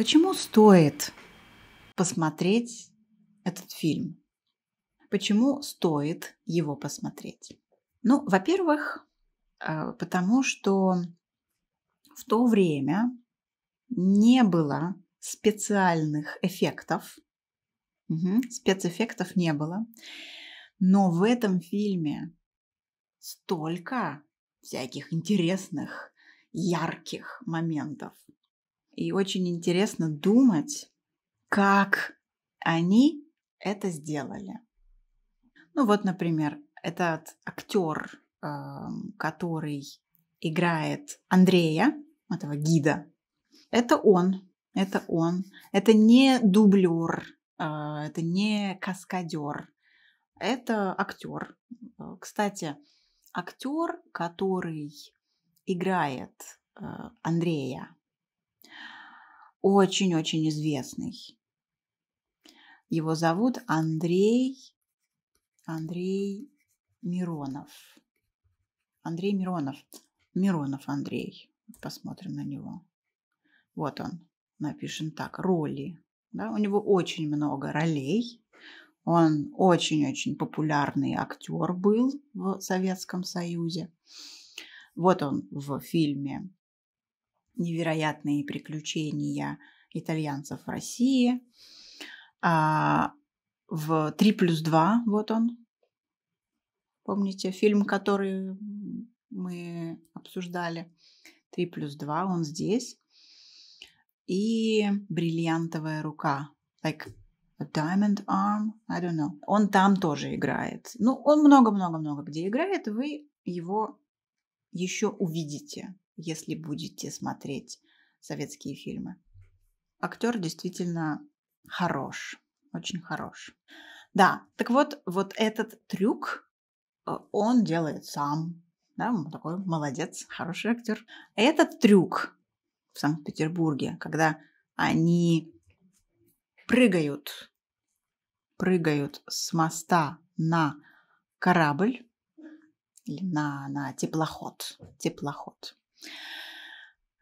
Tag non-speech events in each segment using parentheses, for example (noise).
Почему стоит посмотреть этот фильм? Почему стоит его посмотреть? Ну, во-первых, э, потому что в то время не было специальных эффектов. Угу, спецэффектов не было. Но в этом фильме столько всяких интересных, ярких моментов, и очень интересно думать, как они это сделали. Ну вот, например, этот актер, эм, который играет Андрея, этого гида, это он, это он. Это не дублер, а, это не каскадер, это актер. Э, кстати, актер, который играет э, Андрея очень-очень известный. Его зовут Андрей, Андрей Миронов. Андрей Миронов. Миронов Андрей. Посмотрим на него. Вот он. Напишем так. Роли. Да, у него очень много ролей. Он очень-очень популярный актер был в Советском Союзе. Вот он в фильме невероятные приключения итальянцев в России. А, в 3 плюс 2, вот он. Помните фильм, который мы обсуждали? 3 плюс 2, он здесь. И бриллиантовая рука. Like a diamond arm, I don't know. Он там тоже играет. Ну, он много-много-много где играет, вы его еще увидите если будете смотреть советские фильмы. Актер действительно хорош, очень хорош. Да, так вот, вот этот трюк э, он делает сам. Да, он такой молодец, хороший актер. Этот трюк в Санкт-Петербурге, когда они прыгают, прыгают с моста на корабль или на, на теплоход, теплоход.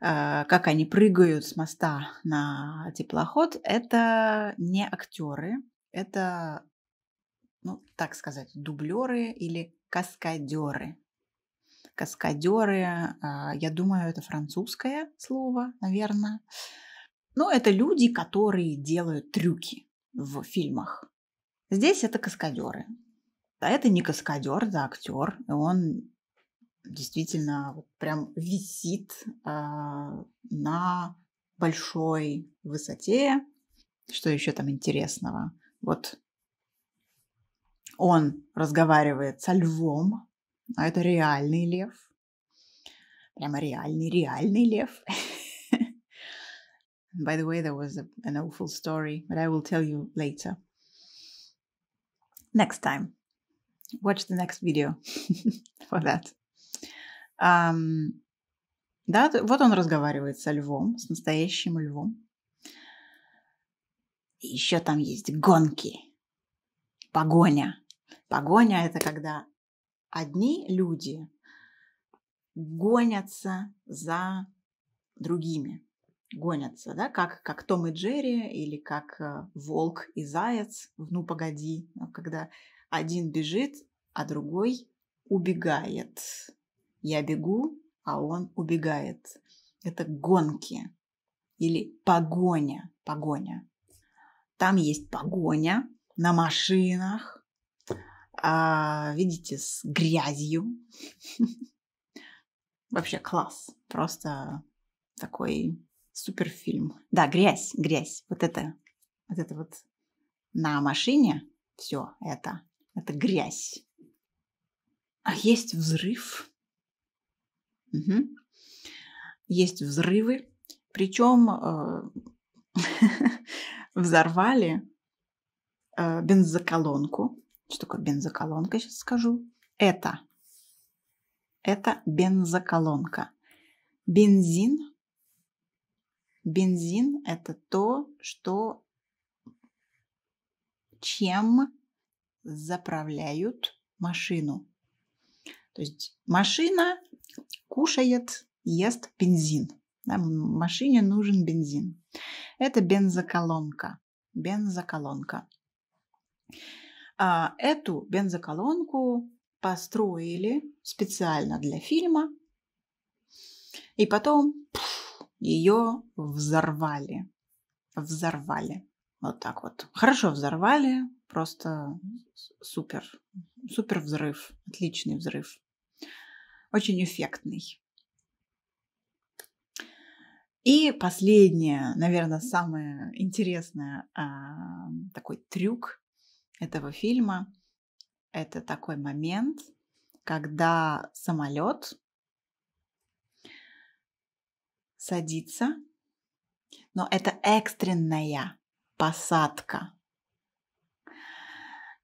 А, как они прыгают с моста на теплоход, это не актеры, это, ну, так сказать, дублеры или каскадеры. Каскадеры, а, я думаю, это французское слово, наверное. Но ну, это люди, которые делают трюки в фильмах. Здесь это каскадеры. А это не каскадер, это актер. Он действительно вот прям висит а, на большой высоте. Что еще там интересного? Вот он разговаривает со львом, а это реальный лев. Прямо реальный, реальный лев. (laughs) By the way, there was a, an awful story, but I will tell you later. Next time. Watch the next video (laughs) for that. Эм, да, вот он разговаривает со львом, с настоящим львом. И еще там есть гонки, погоня. Погоня – это когда одни люди гонятся за другими. Гонятся, да, как, как Том и Джерри или как э, волк и заяц в «Ну, погоди», а когда один бежит, а другой убегает. Я бегу, а он убегает. Это гонки или погоня. Погоня. Там есть погоня на машинах, а, видите, с грязью. (laughs) Вообще класс. Просто такой суперфильм. Да, грязь, грязь. Вот это, вот это вот на машине все это, это грязь. А есть взрыв. Угу. Есть взрывы, причем э, (laughs) взорвали э, бензоколонку. Что такое бензоколонка, сейчас скажу. Это. Это бензоколонка. Бензин. Бензин – это то, что чем заправляют машину. То есть машина кушает, ест бензин. Да, машине нужен бензин. Это бензоколонка. Бензоколонка. А, эту бензоколонку построили специально для фильма. И потом ее взорвали. Взорвали. Вот так вот. Хорошо взорвали. Просто супер. Супер взрыв. Отличный взрыв очень эффектный. И последнее, наверное, самое интересное а, такой трюк этого фильма – это такой момент, когда самолет садится, но это экстренная посадка.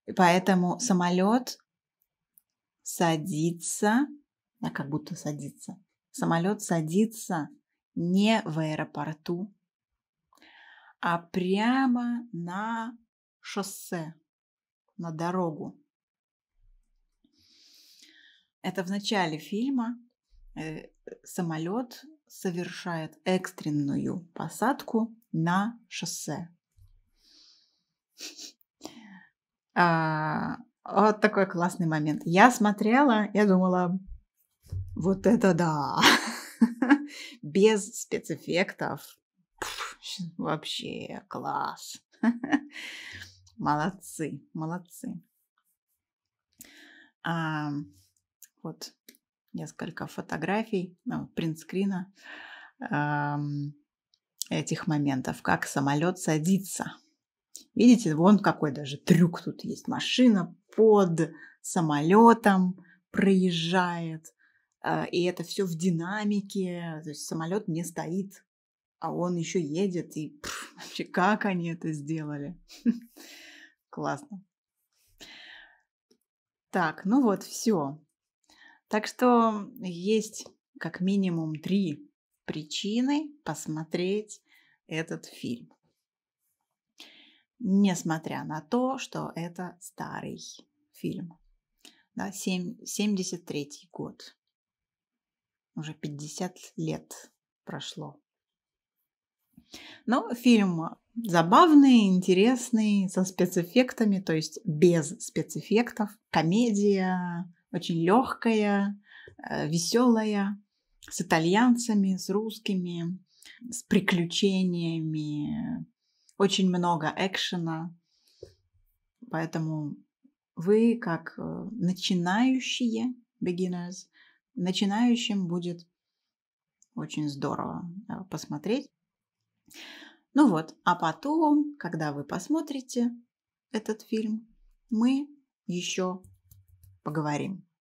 И поэтому самолет садится а как будто садится. Самолет садится не в аэропорту, а прямо на шоссе, на дорогу. Это в начале фильма э, самолет совершает экстренную посадку на шоссе. (laughs) А, вот такой классный момент. Я смотрела, я думала, вот это да! (laughs) Без спецэффектов. Вообще класс. (laughs) Молодцы, молодцы. А, вот несколько фотографий, ну, принтскрина э, этих моментов, как самолет садится. Видите, вон какой даже трюк тут есть. Машина под самолетом проезжает. А, и это все в динамике, то есть самолет не стоит, а он еще едет, и пфф, (laughs) вообще как они это сделали? (laughs) Классно. Так, ну вот, все. Так что есть как минимум три причины посмотреть этот фильм. Несмотря на то, что это старый фильм. Да, 73 год уже 50 лет прошло. Но фильм забавный, интересный, со спецэффектами, то есть без спецэффектов. Комедия очень легкая, э, веселая, с итальянцами, с русскими, с приключениями. Очень много экшена. Поэтому вы, как э, начинающие beginners, начинающим будет очень здорово э, посмотреть. Ну вот, а потом, когда вы посмотрите этот фильм, мы еще поговорим.